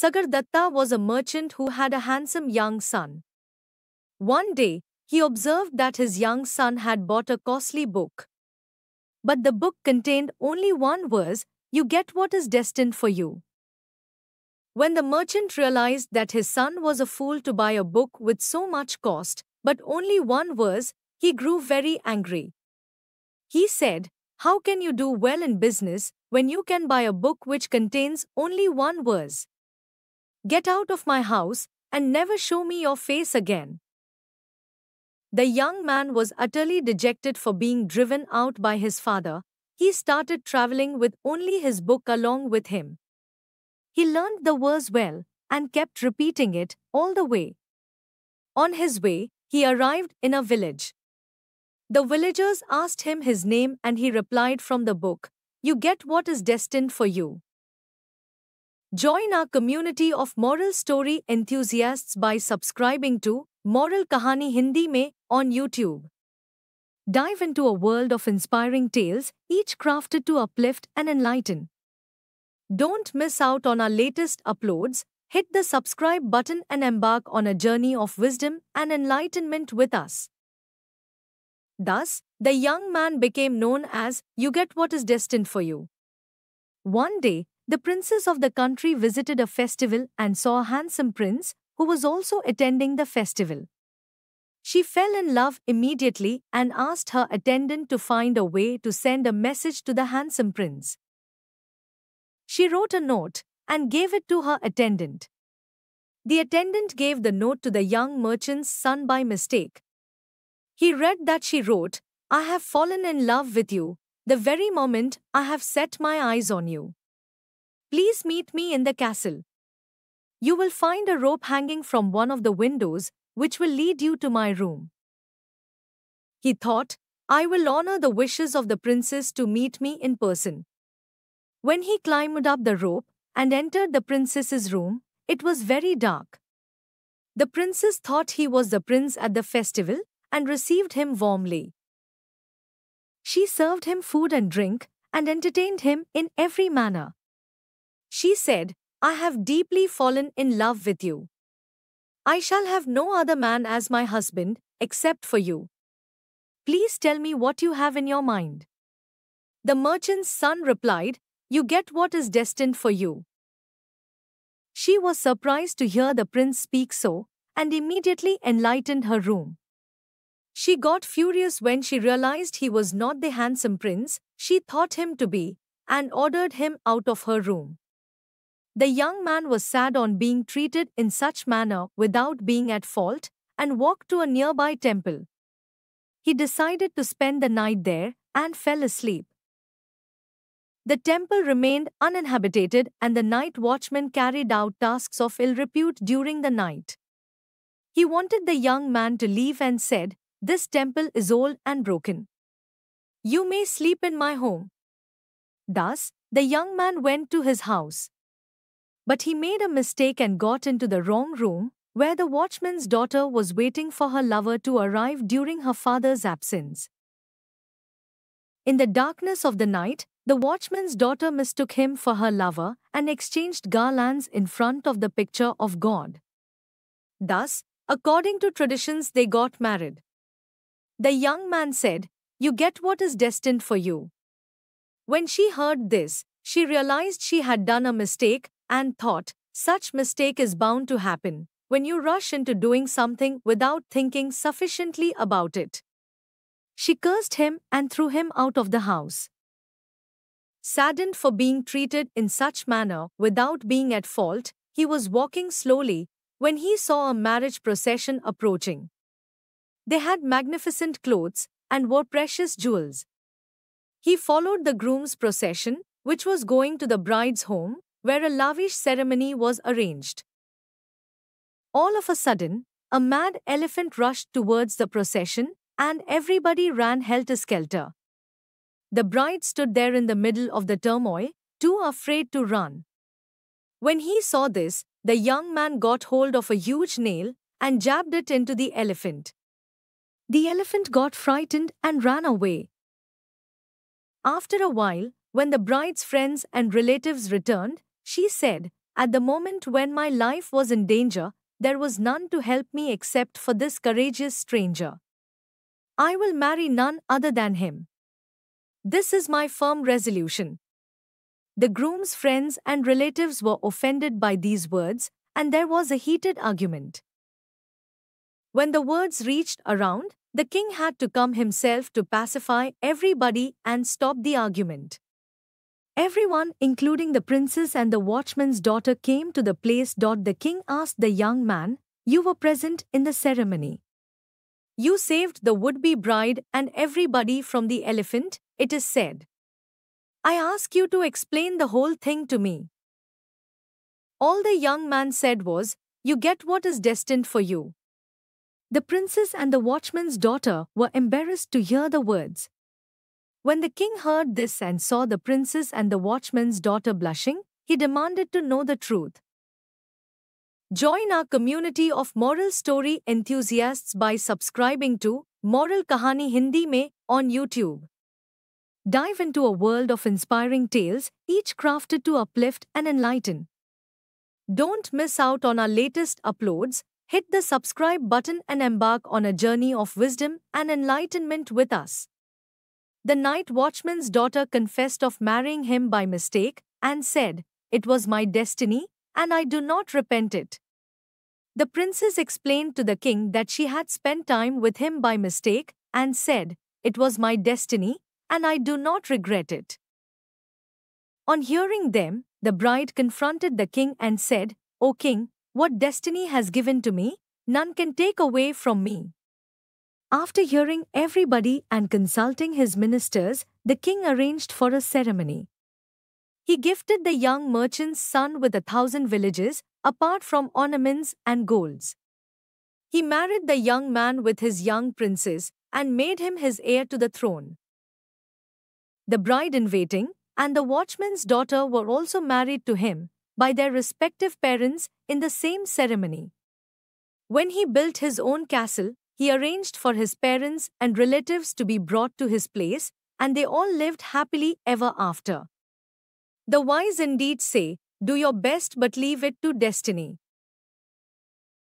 Datta was a merchant who had a handsome young son. One day, he observed that his young son had bought a costly book. But the book contained only one verse, you get what is destined for you. When the merchant realized that his son was a fool to buy a book with so much cost, but only one verse, he grew very angry. He said, How can you do well in business when you can buy a book which contains only one verse? Get out of my house and never show me your face again. The young man was utterly dejected for being driven out by his father. He started traveling with only his book along with him. He learned the verse well and kept repeating it all the way. On his way, he arrived in a village. The villagers asked him his name and he replied from the book, You get what is destined for you. Join our community of moral story enthusiasts by subscribing to Moral Kahani Hindi Me on YouTube. Dive into a world of inspiring tales, each crafted to uplift and enlighten. Don't miss out on our latest uploads. Hit the subscribe button and embark on a journey of wisdom and enlightenment with us. Thus, the young man became known as You Get What Is Destined for You. One day, the princes of the country visited a festival and saw a handsome prince who was also attending the festival. She fell in love immediately and asked her attendant to find a way to send a message to the handsome prince. She wrote a note and gave it to her attendant. The attendant gave the note to the young merchant's son by mistake. He read that she wrote, I have fallen in love with you, the very moment I have set my eyes on you. Please meet me in the castle. You will find a rope hanging from one of the windows, which will lead you to my room. He thought, I will honor the wishes of the princess to meet me in person. When he climbed up the rope and entered the princess's room, it was very dark. The princess thought he was the prince at the festival and received him warmly. She served him food and drink and entertained him in every manner. She said, I have deeply fallen in love with you. I shall have no other man as my husband, except for you. Please tell me what you have in your mind. The merchant's son replied, You get what is destined for you. She was surprised to hear the prince speak so, and immediately enlightened her room. She got furious when she realized he was not the handsome prince she thought him to be, and ordered him out of her room. The young man was sad on being treated in such manner without being at fault and walked to a nearby temple. He decided to spend the night there and fell asleep. The temple remained uninhabited and the night watchman carried out tasks of ill repute during the night. He wanted the young man to leave and said, This temple is old and broken. You may sleep in my home. Thus, the young man went to his house. But he made a mistake and got into the wrong room, where the watchman's daughter was waiting for her lover to arrive during her father's absence. In the darkness of the night, the watchman's daughter mistook him for her lover and exchanged garlands in front of the picture of God. Thus, according to traditions, they got married. The young man said, You get what is destined for you. When she heard this, she realized she had done a mistake and thought, such mistake is bound to happen when you rush into doing something without thinking sufficiently about it. She cursed him and threw him out of the house. Saddened for being treated in such manner without being at fault, he was walking slowly when he saw a marriage procession approaching. They had magnificent clothes and wore precious jewels. He followed the groom's procession, which was going to the bride's home, where a lavish ceremony was arranged. All of a sudden, a mad elephant rushed towards the procession, and everybody ran helter skelter. The bride stood there in the middle of the turmoil, too afraid to run. When he saw this, the young man got hold of a huge nail and jabbed it into the elephant. The elephant got frightened and ran away. After a while, when the bride's friends and relatives returned, she said, At the moment when my life was in danger, there was none to help me except for this courageous stranger. I will marry none other than him. This is my firm resolution. The groom's friends and relatives were offended by these words, and there was a heated argument. When the words reached around, the king had to come himself to pacify everybody and stop the argument. Everyone, including the princess and the watchman's daughter, came to the place. The king asked the young man, You were present in the ceremony. You saved the would be bride and everybody from the elephant, it is said. I ask you to explain the whole thing to me. All the young man said was, You get what is destined for you. The princess and the watchman's daughter were embarrassed to hear the words, when the king heard this and saw the princess and the watchman's daughter blushing, he demanded to know the truth. Join our community of moral story enthusiasts by subscribing to Moral Kahani Hindi Me on YouTube. Dive into a world of inspiring tales, each crafted to uplift and enlighten. Don't miss out on our latest uploads. Hit the subscribe button and embark on a journey of wisdom and enlightenment with us. The night watchman's daughter confessed of marrying him by mistake and said, It was my destiny, and I do not repent it. The princess explained to the king that she had spent time with him by mistake and said, It was my destiny, and I do not regret it. On hearing them, the bride confronted the king and said, O king, what destiny has given to me, none can take away from me. After hearing everybody and consulting his ministers, the king arranged for a ceremony. He gifted the young merchant's son with a thousand villages, apart from ornaments and golds. He married the young man with his young princess and made him his heir to the throne. The bride in waiting and the watchman's daughter were also married to him by their respective parents in the same ceremony. When he built his own castle, he arranged for his parents and relatives to be brought to his place, and they all lived happily ever after. The wise indeed say, Do your best but leave it to destiny.